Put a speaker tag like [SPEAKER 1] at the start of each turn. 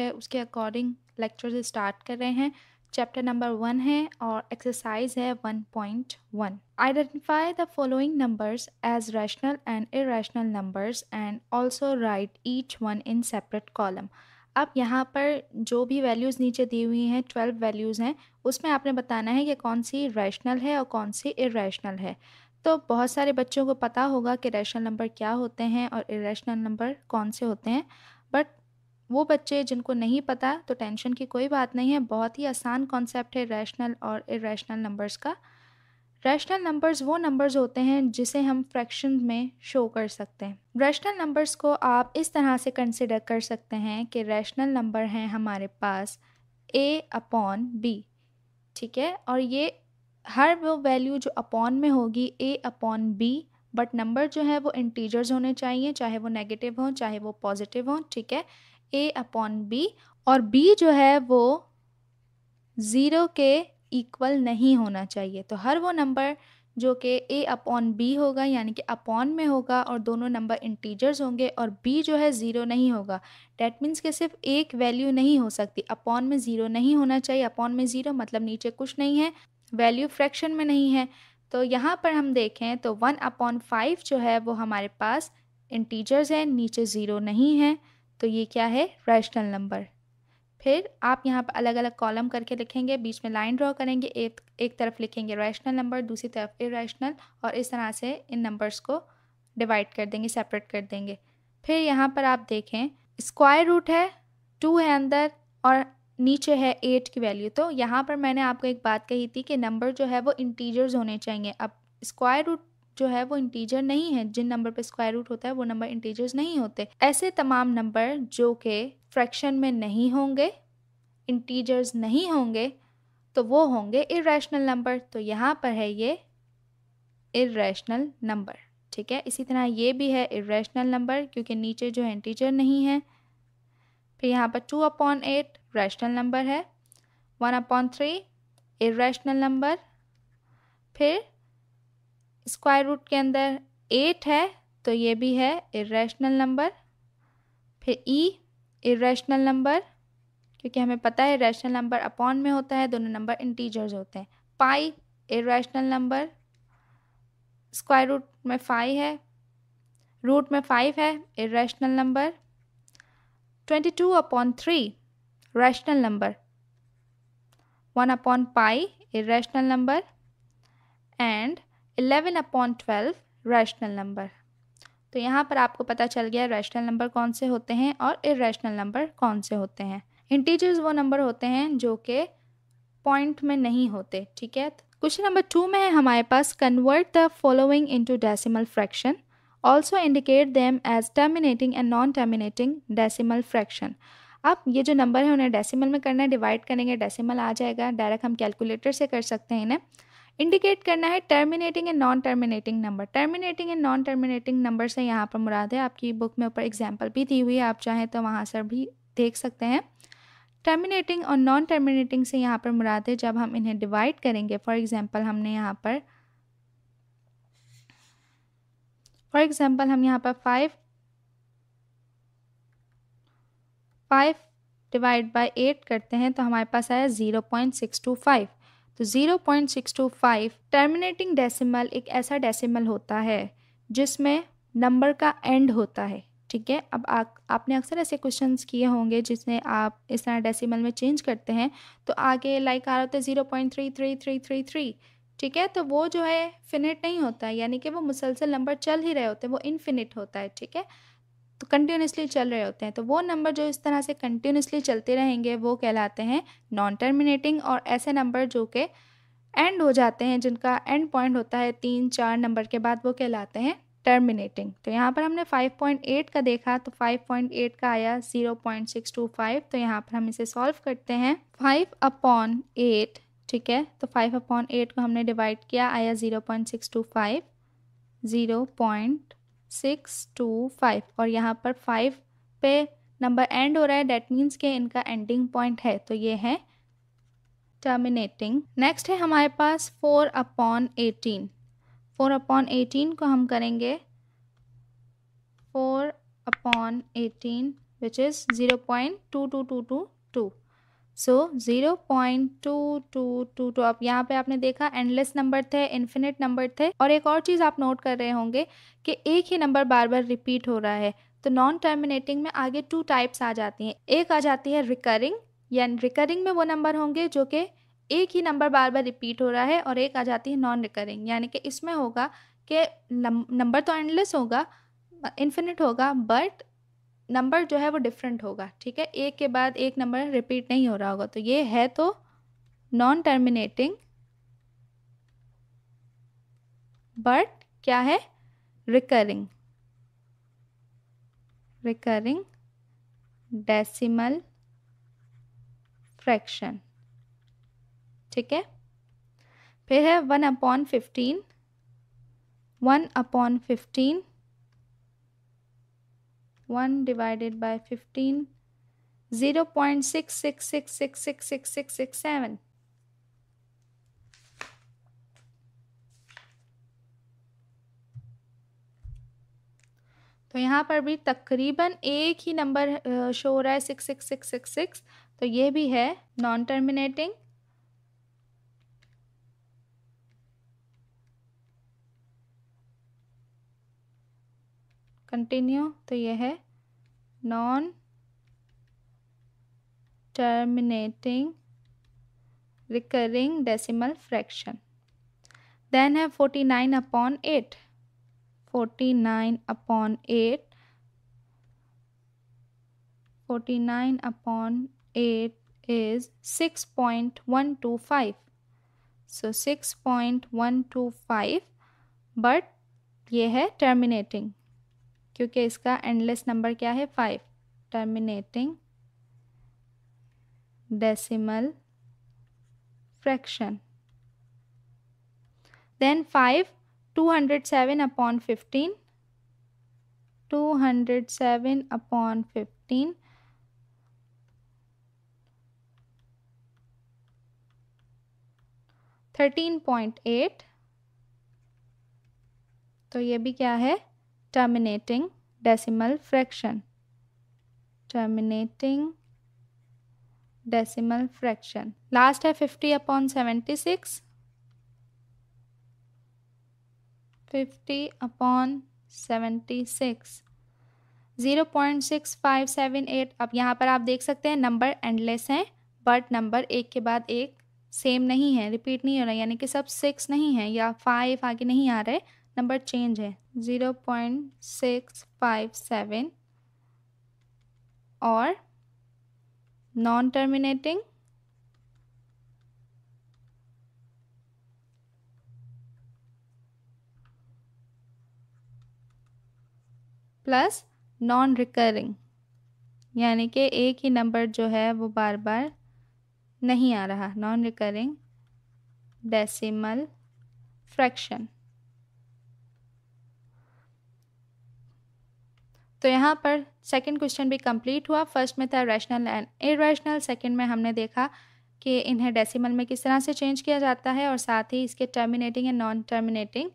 [SPEAKER 1] है उसके according lecture start कर रहे हैं चैप्टर नंबर वन है और एक्सरसाइज है one point one identify the following numbers as rational and rational numbers and also write each one in separate column अब यहाँ पर जो भी वैल्यूज़ नीचे दी हुई हैं ट्वेल्व वैल्यूज़ हैं उसमें आपने बताना है कि कौन सी रैशनल है और कौन सी रैशनल है तो बहुत सारे बच्चों को पता होगा कि रैशनल नंबर क्या होते हैं और इेशनल नंबर कौन से होते हैं बट वो बच्चे जिनको नहीं पता तो टेंशन की कोई बात नहीं है बहुत ही आसान कॉन्सेप्ट है रैशनल और इरेशनल नंबर्स का रैशनल नंबर्स वो नंबर्स होते हैं जिसे हम फ्रैक्शन में शो कर सकते हैं रैशनल नंबर्स को आप इस तरह से कंसिडर कर सकते हैं कि रैशनल नंबर हैं हमारे पास ए अपॉन बी ठीक है और ये हर वो वैल्यू जो अपॉन में होगी A upon B but number जो है वो इंटीजर्स होने चाहिए चाहे वो नेगेटिव हों चाहे वो पॉजिटिव हों ठीक है ए अपॉन बी और बी जो है वो ज़ीरो के इक्वल नहीं होना चाहिए तो हर वो नंबर जो कि ए अपॉन बी होगा यानी कि अपॉन में होगा और दोनों नंबर इंटीजर्स होंगे और बी जो है ज़ीरो नहीं होगा डैट मीन्स के सिर्फ एक वैल्यू नहीं हो सकती अपॉन में ज़ीरो नहीं होना चाहिए अपॉन में ज़ीरो मतलब नीचे कुछ नहीं है वैल्यू फ्रैक्शन में नहीं है तो यहाँ पर हम देखें तो वन अपॉन फाइव जो है वो हमारे पास इंटीजर्स हैं नीचे ज़ीरो नहीं है तो ये क्या है रैशनल नंबर फिर आप यहाँ पर अलग अलग कॉलम करके लिखेंगे बीच में लाइन ड्रॉ करेंगे एक एक तरफ लिखेंगे रैशनल नंबर दूसरी तरफ इरेशनल और इस तरह से इन नंबर्स को डिवाइड कर देंगे सेपरेट कर देंगे फिर यहाँ पर आप देखें स्क्वायर रूट है टू है अंदर और नीचे है एट की वैल्यू तो यहाँ पर मैंने आपको एक बात कही थी कि नंबर जो है वो इंटीजर्स होने चाहिए अब स्क्वायर रूट जो है वो इंटीजर नहीं है जिन नंबर पे स्क्वायर रूट होता है वो नंबर इंटीजर्स नहीं होते ऐसे तमाम नंबर जो कि फ्रैक्शन में नहीं होंगे इंटीजर्स नहीं होंगे तो वो होंगे इरेशनल नंबर तो यहाँ पर है ये इरेशनल नंबर ठीक है इसी तरह ये भी है इरेशनल नंबर क्योंकि नीचे जो है इंटीजर नहीं है फिर यहाँ पर two upon eight rational number है one upon three irrational number फिर स्क्वायर रूट के अंदर एट है तो ये भी है इरेशनल नंबर फिर ई इरेशनल नंबर क्योंकि हमें पता है रेशनल नंबर अपॉन में होता है दोनों नंबर इंटीजर्स होते हैं pi irrational number square root में फाइव है रूट में फाइव है irrational number twenty two upon three rational number one upon pi irrational number and 11 upon 12 rational number तो यहाँ पर आपको पता चल गया रैशनल नंबर कौन से होते हैं और इरेशनल नंबर कौन से होते हैं इंटीजर्स वो नंबर होते हैं जो कि पॉइंट में नहीं होते ठीक है क्वेश्चन नंबर टू में है हमारे पास convert the following into decimal fraction also indicate them as terminating and non terminating decimal fraction अब ये जो नंबर है उन्हें डेसिमल में करना है डिवाइड करेंगे डेसिमल आ जाएगा डायरेक्ट हम कैलकुलेटर से कर सकते हैं इन्हें इंडिकेट करना है terminating and non terminating number terminating and non terminating number से यहाँ पर मुराद है आपकी बुक में ऊपर एग्जाम्पल भी दी हुई है आप चाहें तो वहाँ से भी देख सकते हैं टर्मिनेटिंग और नॉन टर्मिनेटिंग से यहाँ पर मुराद है जब हम इन्हें डिवाइड करेंगे फॉर एग्ज़ाम्पल हमने यहाँ पर फॉर एग्ज़ाम्पल हम यहाँ पर five five divide by eight करते हैं तो हमारे पास आया zero point six two five तो 0.625 टर्मिनेटिंग डेसिमल एक ऐसा डेसिमल होता है जिसमें नंबर का एंड होता है ठीक है अब आ, आपने अक्सर ऐसे क्वेश्चंस किए होंगे जिसमें आप इस तरह डेसिमल में चेंज करते हैं तो आगे लाइक आ रहा होता है zero point three three three three three ठीक है तो वो जो है फिनिट नहीं होता यानी कि वो मुसलसल नंबर चल ही रहे होते हैं वो इनफिनिट होता है ठीक है कंटिन्यूसली चल रहे होते हैं तो वो नंबर जो इस तरह से कंटिन्यूसली चलते रहेंगे वो कहलाते हैं नॉन टर्मिनेटिंग और ऐसे नंबर जो के एंड हो जाते हैं जिनका एंड पॉइंट होता है तीन चार नंबर के बाद वो कहलाते हैं टर्मिनेटिंग तो यहाँ पर हमने 5.8 का देखा तो 5.8 का आया 0.625 तो यहाँ पर हम इसे सॉल्व करते हैं 5 अपॉन एट ठीक है तो 5 अपॉन एट को हमने डिवाइड किया आया 0.625 0.625 सिक्स टू फाइव और यहाँ पर फाइव पे नंबर एंड हो रहा है डेट मीन्स के इनका एंडिंग पॉइंट है तो ये है टर्मिनेटिंग नेक्स्ट है हमारे पास four upon eighteen four upon eighteen को हम करेंगे four upon eighteen which is zero point two two two two two so zero point two two two two अब यहाँ पे आपने देखा एंडलेस नंबर थे इन्फिनिट नंबर थे और एक और चीज़ आप नोट कर रहे होंगे कि एक ही नंबर बार बार रिपीट हो रहा है तो नॉन टर्मिनेटिंग में आगे टू टाइप्स आ जाती हैं एक आ जाती है रिकरिंग या रिकरिंग में वो नंबर होंगे जो कि एक ही नंबर बार बार रिपीट हो रहा है और एक आ जाती है नॉन रिकरिंग यानी कि इसमें होगा कि नंबर तो एंडलेस होगा इन्फिनिट होगा बट नंबर जो है वो डिफरेंट होगा ठीक है एक के बाद एक नंबर रिपीट नहीं हो रहा होगा तो ये है तो नॉन टर्मिनेटिंग बट क्या है रिकरिंग रिकरिंग डेसिमल फ्रैक्शन ठीक है फिर है one upon fifteen one upon fifteen one divided by fifteen zero point six six six six six six six six seven तो यहाँ पर भी तकरीबन एक ही नंबर शो हो रहा है six six six six six तो ये भी है नॉन टर्मिनेटिंग कंटिन्यू तो यह है non terminating recurring decimal fraction then है forty nine upon eight forty nine upon eight forty nine upon eight is six point one two five so six point one two five but ये है terminating क्योंकि इसका endless number क्या है five terminating decimal fraction then five two hundred seven upon fifteen two hundred seven upon fifteen thirteen point eight तो ये भी क्या है terminating decimal fraction terminating decimal fraction last है 50 upon 76 50 upon 76 0.6578 अब यहाँ पर आप देख सकते हैं नंबर एंडलेस हैं बट नंबर एक के बाद एक सेम नहीं है रिपीट नहीं हो रहा यानी कि सब सिक्स नहीं है या फाइव आगे नहीं आ रहे नंबर चेंज है zero point six five seven और non terminating plus non recurring यानी कि एक ही नंबर जो है वो बार बार नहीं आ रहा नॉन रिकरिंग डेसिमल फ्रैक्शन तो यहाँ पर सेकंड क्वेश्चन भी कंप्लीट हुआ फर्स्ट में था रैशनल एंड इरेशनल सेकंड में हमने देखा कि इन्हें डेसिमल में किस तरह से चेंज किया जाता है और साथ ही इसके टर्मिनेटिंग एंड नॉन टर्मिनेटिंग